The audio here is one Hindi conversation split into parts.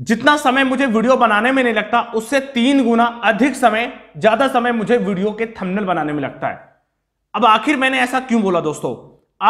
जितना समय मुझे वीडियो बनाने में नहीं लगता उससे तीन गुना अधिक समय ज्यादा समय मुझे वीडियो के थंबनेल बनाने में लगता है अब आखिर मैंने ऐसा क्यों बोला दोस्तों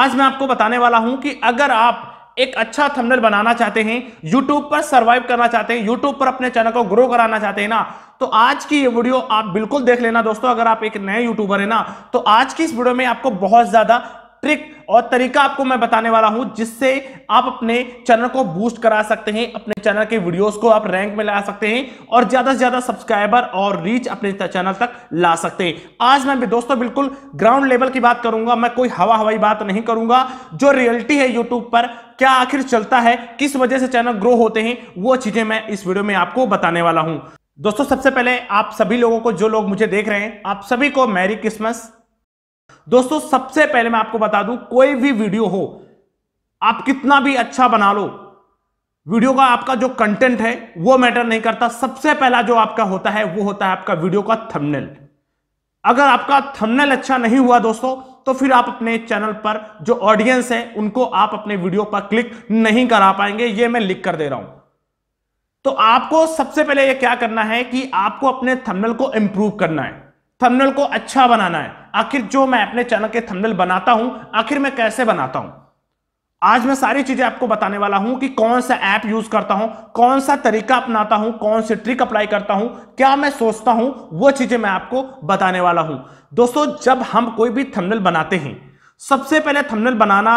आज मैं आपको बताने वाला हूं कि अगर आप एक अच्छा थंबनेल बनाना चाहते हैं YouTube पर सर्वाइव करना चाहते हैं YouTube पर अपने चैनल को ग्रो कराना चाहते हैं ना तो आज की ये वीडियो आप बिल्कुल देख लेना दोस्तों अगर आप एक नए यूट्यूबर है ना तो आज की इस वीडियो में आपको बहुत ज्यादा ट्रिक और तरीका आपको मैं बताने वाला हूं जिससे आप अपने चैनल को बूस्ट करा सकते हैं अपने चैनल के वीडियोस को आप रैंक में ला सकते हैं और ज्यादा से ज्यादा सब्सक्राइबर और रीच अपने चैनल तक ला सकते हैं आज मैं दोस्तों बिल्कुल ग्राउंड लेवल की बात करूंगा मैं कोई हवा हवाई बात नहीं करूंगा जो रियलिटी है यूट्यूब पर क्या आखिर चलता है किस वजह से चैनल ग्रो होते हैं वो चीजें मैं इस वीडियो में आपको बताने वाला हूँ दोस्तों सबसे पहले आप सभी लोगों को जो लोग मुझे देख रहे हैं आप सभी को मैरी क्रिसमस दोस्तों सबसे पहले मैं आपको बता दूं कोई भी वीडियो हो आप कितना भी अच्छा बना लो वीडियो का आपका जो कंटेंट है वो मैटर नहीं करता सबसे पहला जो आपका होता है वो होता है आपका वीडियो का थंबनेल अगर आपका थंबनेल अच्छा नहीं हुआ दोस्तों तो फिर आप अपने चैनल पर जो ऑडियंस है उनको आप अपने वीडियो पर क्लिक नहीं करा पाएंगे ये मैं लिख कर दे रहा हूं तो आपको सबसे पहले ये क्या करना है कि आपको अपने थंबनेल को इंप्रूव करना है थंबनेल को अच्छा बनाना है आखिर जो मैं अपने चैनल के थंबनेल बनाता हूं आखिर मैं कैसे बनाता हूं आज मैं सारी चीजें आपको बताने वाला हूं कि कौन सा ऐप यूज करता हूं कौन सा तरीका अपनाता हूं कौन सी ट्रिक अप्लाई करता हूं क्या मैं सोचता हूं वो चीजें मैं आपको बताने वाला हूं दोस्तों जब हम कोई भी थंबनेल बनाते हैं सबसे पहले थंबनेल बनाना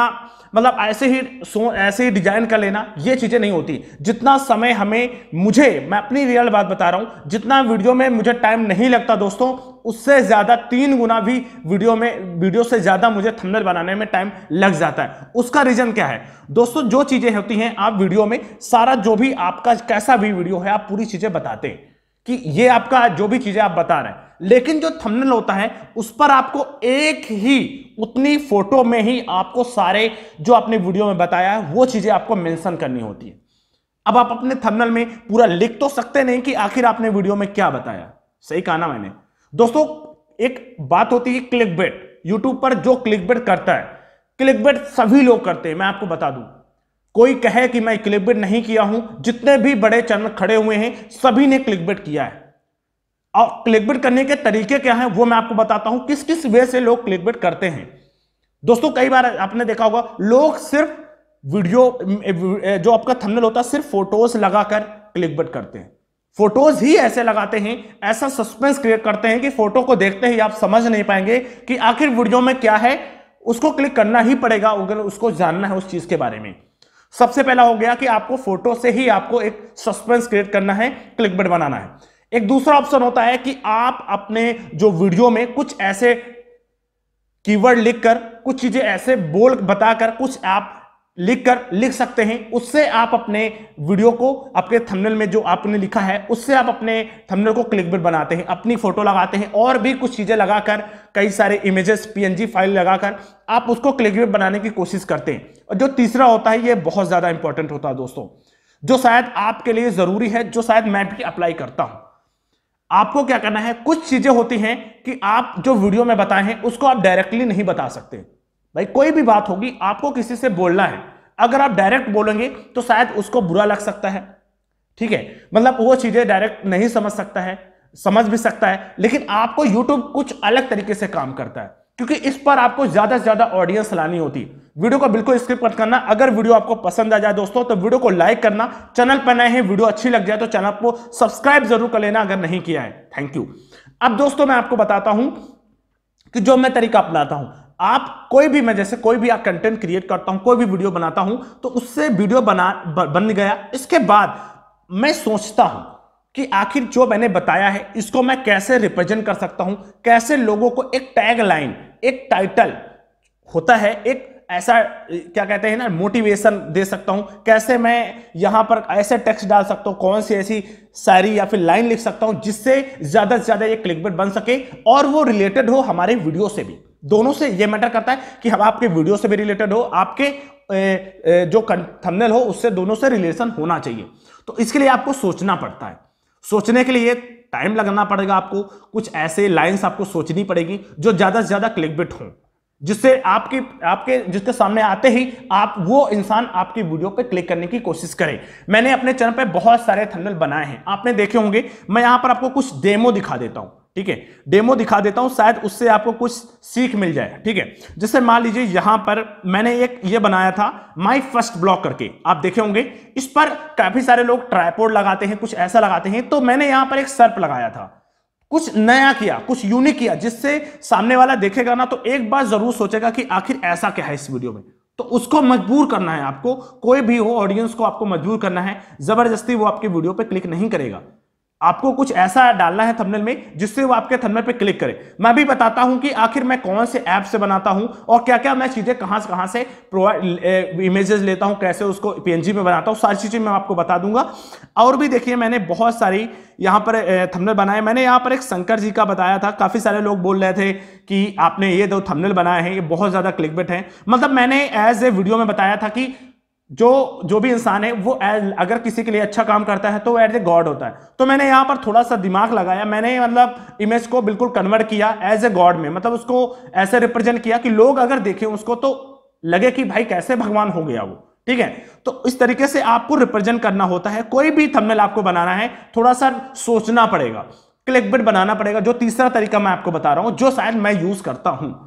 मतलब ऐसे ही सो ऐसे ही डिजाइन कर लेना ये चीज़ें नहीं होती जितना समय हमें मुझे मैं अपनी रियल बात बता रहा हूँ जितना वीडियो में मुझे टाइम नहीं लगता दोस्तों उससे ज़्यादा तीन गुना भी वीडियो में वीडियो से ज़्यादा मुझे थंबनेल बनाने में टाइम लग जाता है उसका रीज़न क्या है दोस्तों जो चीज़ें होती हैं आप वीडियो में सारा जो भी आपका कैसा भी वीडियो है आप पूरी चीज़ें बताते हैं कि ये आपका जो भी चीज़ें आप बता रहे हैं लेकिन जो थंबनेल होता है उस पर आपको एक ही उतनी फोटो में ही आपको सारे जो आपने वीडियो में बताया है वो चीजें आपको मेंशन करनी होती है अब आप अपने थंबनेल में पूरा लिख तो सकते नहीं कि आखिर आपने वीडियो में क्या बताया सही कहा ना मैंने दोस्तों एक बात होती है क्लिक बेट यूट्यूब पर जो क्लिक बेट करता है क्लिक बेट सभी लोग करते हैं मैं आपको बता दूं कोई कहे कि मैं क्लिक बेट नहीं किया हूं जितने भी बड़े चैनल खड़े हुए हैं सभी ने क्लिक बेट किया है और क्लिकबेट करने के तरीके क्या हैं वो मैं आपको बताता हूं किस किस वे से लोग क्लिकबेट करते हैं दोस्तों कई बार आपने देखा होगा लोग सिर्फ वीडियो जो आपका थंबनेल होता है सिर्फ फोटोज लगाकर क्लिकबेट करते हैं फोटोज ही ऐसे लगाते हैं ऐसा सस्पेंस क्रिएट करते हैं कि फोटो को देखते ही आप समझ नहीं पाएंगे कि आखिर वीडियो में क्या है उसको क्लिक करना ही पड़ेगा अगर उसको जानना है उस चीज के बारे में सबसे पहला हो गया कि आपको फोटो से ही आपको एक सस्पेंस क्रिएट करना है क्लिकबेट बनाना है एक दूसरा ऑप्शन होता है कि आप अपने जो वीडियो में कुछ ऐसे कीवर्ड लिखकर कुछ चीजें ऐसे बोल बताकर कुछ आप लिखकर लिख सकते हैं उससे आप अपने वीडियो को आपके थंबनेल में जो आपने लिखा है उससे आप अपने थंबनेल को क्लिक बनाते हैं अपनी फोटो लगाते हैं और भी कुछ चीज़ें लगाकर कई सारे इमेजेस पीएनजी फाइल लगाकर आप उसको क्लिक बनाने की कोशिश करते हैं और जो तीसरा होता है ये बहुत ज़्यादा इंपॉर्टेंट होता है दोस्तों जो शायद आपके लिए ज़रूरी है जो शायद मैं भी अप्लाई करता हूँ आपको क्या करना है कुछ चीजें होती हैं कि आप जो वीडियो में बताए हैं उसको आप डायरेक्टली नहीं बता सकते भाई कोई भी बात होगी आपको किसी से बोलना है अगर आप डायरेक्ट बोलेंगे तो शायद उसको बुरा लग सकता है ठीक है मतलब वो चीजें डायरेक्ट नहीं समझ सकता है समझ भी सकता है लेकिन आपको यूट्यूब कुछ अलग तरीके से काम करता है क्योंकि इस पर आपको ज्यादा से ज्यादा ऑडियंस लानी होती है वीडियो को बिल्कुल स्किप मत करना अगर वीडियो आपको पसंद आ जाए दोस्तों तो वीडियो को लाइक करना चैनल पर नए हैं वीडियो अच्छी लग जाए तो चैनल को सब्सक्राइब जरूर कर लेना अगर नहीं किया है थैंक यू अब दोस्तों मैं आपको बताता हूं कि जो मैं तरीका अपनाता हूं आप कोई भी मैं जैसे कोई भी आप कंटेंट क्रिएट करता हूं कोई भी वीडियो बनाता हूं तो उससे वीडियो बना बन गया इसके बाद मैं सोचता हूं कि आखिर जो मैंने बताया है इसको मैं कैसे रिप्रेजेंट कर सकता हूं कैसे लोगों को एक टैग लाइन एक टाइटल होता है एक ऐसा क्या कहते हैं ना मोटिवेशन दे सकता हूं कैसे मैं यहां पर ऐसे टेक्स्ट डाल सकता हूं कौन सी ऐसी सारी या फिर लाइन लिख सकता हूं जिससे ज्यादा से ज्यादा ये क्लिकबेट बन सके और वो रिलेटेड हो हमारे वीडियो से भी दोनों से ये मैटर करता है कि हम आपके वीडियो से भी रिलेटेड हो आपके ए, ए, जो थंबनेल हो उससे दोनों से रिलेशन होना चाहिए तो इसके लिए आपको सोचना पड़ता है सोचने के लिए टाइम लगना पड़ेगा आपको कुछ ऐसे लाइंस आपको सोचनी पड़ेगी जो ज्यादा से ज्यादा क्लिकबिट हों जिससे आपकी आपके जिसके सामने आते ही आप वो इंसान आपकी वीडियो पर क्लिक करने की कोशिश करे मैंने अपने चैनल पर बहुत सारे थंडल बनाए हैं आपने देखे होंगे मैं यहाँ पर आपको कुछ डेमो दिखा देता हूँ ठीक है डेमो दिखा देता हूं शायद उससे आपको कुछ सीख मिल जाए ठीक है जैसे मान लीजिए यहां पर मैंने एक ये बनाया था माई फर्स्ट ब्लॉग करके आप देखे होंगे इस पर काफ़ी सारे लोग ट्राईपोर्ड लगाते हैं कुछ ऐसा लगाते हैं तो मैंने यहाँ पर एक सर्प लगाया था कुछ नया किया कुछ यूनिक किया जिससे सामने वाला देखेगा ना तो एक बार जरूर सोचेगा कि आखिर ऐसा क्या है इस वीडियो में तो उसको मजबूर करना है आपको कोई भी हो ऑडियंस को आपको मजबूर करना है जबरदस्ती वो आपकी वीडियो पे क्लिक नहीं करेगा आपको कुछ ऐसा डालना है थंबनेल में जिससे वो आपके थंबनेल पे क्लिक करे मैं भी बताता हूं कि आखिर मैं कौन से ऐप से बनाता हूं और क्या क्या मैं चीज़ें कहां से कहां से प्रोवाइड इमेजेस लेता हूं कैसे उसको पीएनजी में बनाता हूं सारी चीज़ें मैं आपको बता दूंगा और भी देखिए मैंने बहुत सारी यहाँ पर थमनल बनाए मैंने यहां पर एक शंकर जी का बताया था काफ़ी सारे लोग बोल रहे थे कि आपने ये दो थमनल बनाए हैं ये बहुत ज़्यादा क्लिक बेट मतलब मैंने एज ए वीडियो में बताया था कि जो जो भी इंसान है वो एज अगर किसी के लिए अच्छा काम करता है तो वो एज ए गॉड होता है तो मैंने यहाँ पर थोड़ा सा दिमाग लगाया मैंने मतलब इमेज को बिल्कुल कन्वर्ट किया एज ए गॉड में मतलब उसको ऐसे रिप्रेजेंट किया कि लोग अगर देखें उसको तो लगे कि भाई कैसे भगवान हो गया वो ठीक है तो इस तरीके से आपको रिप्रेजेंट करना होता है कोई भी थंबनेल आपको बनाना है थोड़ा सा सोचना पड़ेगा क्लिकबिट बनाना पड़ेगा जो तीसरा तरीका मैं आपको बता रहा हूँ जो शायद मैं यूज करता हूँ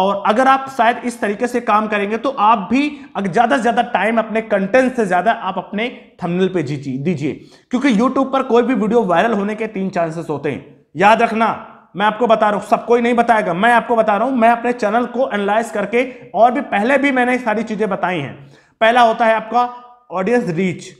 और अगर आप शायद इस तरीके से काम करेंगे तो आप भी ज़्यादा से ज़्यादा टाइम अपने कंटेंट से ज़्यादा आप अपने थंबनेल पे दीजिए क्योंकि यूट्यूब पर कोई भी वीडियो वायरल होने के तीन चांसेस होते हैं याद रखना मैं आपको बता रहा हूं सब कोई नहीं बताएगा मैं आपको बता रहा हूं मैं अपने चैनल को एनालाइज करके और भी पहले भी मैंने सारी चीज़ें बताई हैं पहला होता है आपका ऑडियंस रीच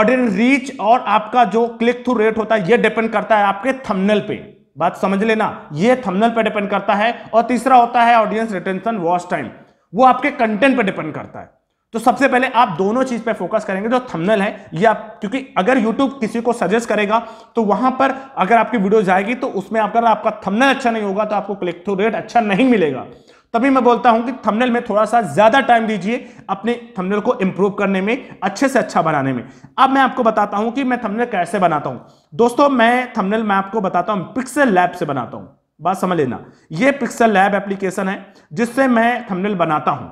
ऑडियंस रीच और आपका जो क्लिक थ्रू रेट होता है ये डिपेंड करता है आपके थंबनेल पे बात समझ लेना ये थमनल पर डिपेंड करता है और तीसरा होता है ऑडियंस रिटेंशन वॉच टाइम वो आपके कंटेंट पर डिपेंड करता है तो सबसे पहले आप दोनों चीज पे फोकस करेंगे जो थंबनेल है या क्योंकि अगर YouTube किसी को सजेस्ट करेगा तो वहां पर अगर आपकी वीडियो जाएगी तो उसमें अगर आपका थंबनेल अच्छा नहीं होगा तो आपको क्लिक थ्रू रेट अच्छा नहीं मिलेगा तभी मैं बोलता हूं कि थंबनेल में थोड़ा सा ज्यादा टाइम दीजिए अपने थंबनेल को इंप्रूव करने में अच्छे से अच्छा बनाने में अब मैं आपको बताता हूं कि मैं थंबनेल कैसे बनाता हूं दोस्तों मैं थंबनेल मैं आपको बताता हूं पिक्सल लैब से बनाता हूं बात समझ लेना ये पिक्सल लैब एप्लीकेशन है जिससे मैं थमनल बनाता हूं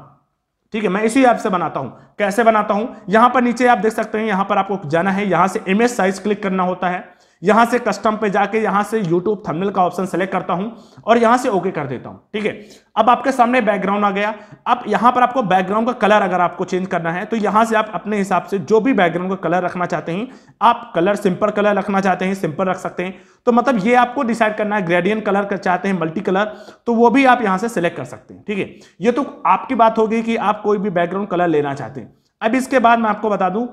ठीक है मैं इसी ऐप से बनाता हूं कैसे बनाता हूं यहां पर नीचे आप देख सकते हैं यहां पर आपको जाना है यहां से इमेज साइज क्लिक करना होता है यहां से कस्टम पे जाके यहां से यूट्यूब थंबनेल का ऑप्शन सेलेक्ट करता हूं और यहां से ओके कर देता हूं ठीक है अब आपके सामने बैकग्राउंड आ गया अब यहां पर आपको बैकग्राउंड का कलर अगर आपको चेंज करना है तो यहां से आप अपने हिसाब से जो भी बैकग्राउंड का कलर रखना चाहते हैं आप कलर सिंपल कलर रखना चाहते हैं सिंपल रख सकते हैं तो मतलब ये आपको डिसाइड करना है ग्रेडियन कलर कर चाहते हैं मल्टी कलर तो वो भी आप यहां से सिलेक्ट कर सकते हैं ठीक है ये तो आपकी बात होगी कि आप कोई भी बैकग्राउंड कलर लेना चाहते हैं अब इसके बाद मैं आपको बता दूं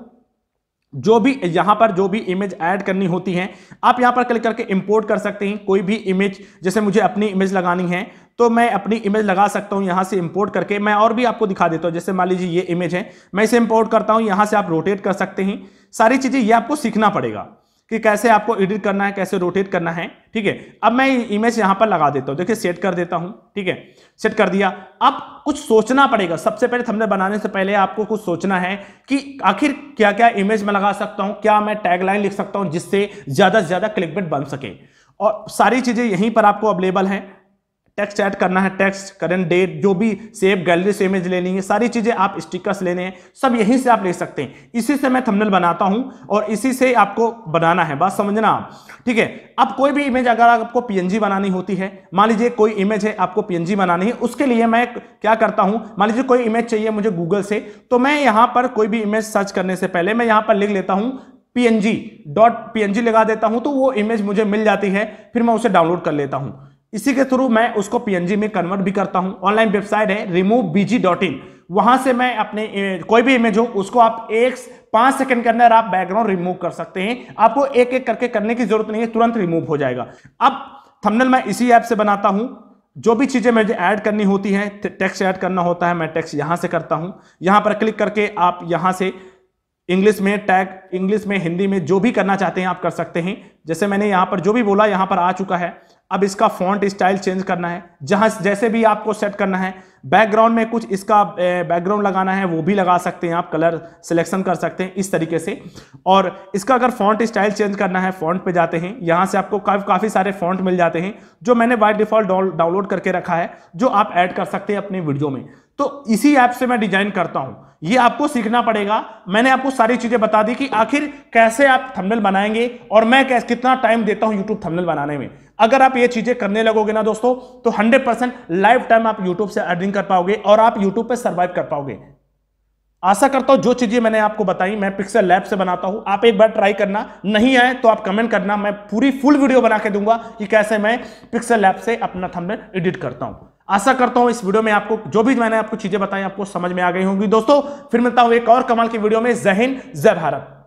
जो भी यहां पर जो भी इमेज ऐड करनी होती है आप यहां पर क्लिक करके इंपोर्ट कर सकते हैं कोई भी इमेज जैसे मुझे अपनी इमेज लगानी है तो मैं अपनी इमेज लगा सकता हूं यहां से इंपोर्ट करके मैं और भी आपको दिखा देता हूं जैसे मान लीजिए ये इमेज है मैं इसे इंपोर्ट करता हूं यहां से आप रोटेट कर सकते हैं सारी चीजें ये आपको सीखना पड़ेगा कि कैसे आपको एडिट करना है कैसे रोटेट करना है ठीक है अब मैं इमेज यहां पर लगा देता हूं देखिए सेट कर देता हूं ठीक है सेट कर दिया अब कुछ सोचना पड़ेगा सबसे पहले थंबनेल बनाने से पहले आपको कुछ सोचना है कि आखिर क्या क्या इमेज में लगा सकता हूं क्या मैं टैगलाइन लिख सकता हूं जिससे ज्यादा से ज्यादा क्लिकबेट बन सके और सारी चीजें यहीं पर आपको अवेलेबल है टेक्स्ट ऐड करना है टेक्स्ट करंट डेट जो भी सेव गैलरी से इमेज लेनी है सारी चीज़ें आप स्टिकर्स लेने हैं सब यहीं से आप ले सकते हैं इसी से मैं थंबनेल बनाता हूं और इसी से आपको बनाना है बात समझना आप ठीक है अब कोई भी इमेज अगर आपको पीएनजी बनानी होती है मान लीजिए कोई इमेज है आपको पीएनजी बनानी है उसके लिए मैं क्या करता हूं मान लीजिए कोई इमेज चाहिए मुझे गूगल से तो मैं यहां पर कोई भी इमेज सर्च करने से पहले मैं यहां पर लिख लेता हूं png डॉट पी लगा देता हूं तो वो इमेज मुझे मिल जाती है फिर मैं उसे डाउनलोड कर लेता हूं इसी के थ्रू मैं उसको पीएनजी में कन्वर्ट भी करता हूं ऑनलाइन वेबसाइट है रिमूव बीजी डॉट इन वहां से मैं अपने कोई भी इमेज हो उसको आप एक पांच सेकंड के अंदर आप बैकग्राउंड रिमूव कर सकते हैं आपको एक एक करके करने की जरूरत नहीं है तुरंत रिमूव हो जाएगा अब थमनल मैं इसी ऐप से बनाता हूं जो भी चीज़ें मुझे ऐड करनी होती हैं टेक्स्ट ऐड करना होता है मैं टेक्स्ट यहां से करता हूं यहां पर क्लिक करके आप यहां से इंग्लिश में टैग इंग्लिश में हिंदी में जो भी करना चाहते हैं आप कर सकते हैं जैसे मैंने यहां पर जो भी बोला यहां पर आ चुका है अब इसका फॉन्ट स्टाइल चेंज करना है जहां जैसे भी आपको सेट करना है बैकग्राउंड में कुछ इसका बैकग्राउंड लगाना है वो भी लगा सकते हैं आप कलर सिलेक्शन कर सकते हैं इस तरीके से और इसका अगर फॉन्ट स्टाइल चेंज करना है फॉन्ट पे जाते हैं यहां से आपको काफ़ी काफ़ी सारे फॉन्ट मिल जाते हैं जो मैंने बाई डिफॉल्ट डाउनलोड करके रखा है जो आप ऐड कर सकते हैं अपने वीडियो में तो इसी ऐप से मैं डिजाइन करता हूं ये आपको सीखना पड़ेगा मैंने आपको सारी चीजें बता दी कि आखिर कैसे आप थंबनेल बनाएंगे और मैं कितना टाइम देता हूं यूट्यूब थंबनेल बनाने में अगर आप ये चीजें करने लगोगे ना दोस्तों तो 100 परसेंट लाइफ टाइम आप यूट्यूब से अर्निंग कर पाओगे और आप यूट्यूब पर सर्वाइव कर पाओगे आशा करता हूं जो चीजें मैंने आपको बताई मैं पिक्सल लैब से बनाता हूं आप एक बार ट्राई करना नहीं आए तो आप कमेंट करना मैं पूरी फुल वीडियो बना के दूंगा कि कैसे मैं पिक्सल लैब से अपना थंबनेल एडिट करता हूं आशा करता हूं इस वीडियो में आपको जो भी मैंने आपको चीजें बताई आपको समझ में आ गई होंगी दोस्तों फिर मिलता हूं एक और कमाल की वीडियो में जहिन जय भारत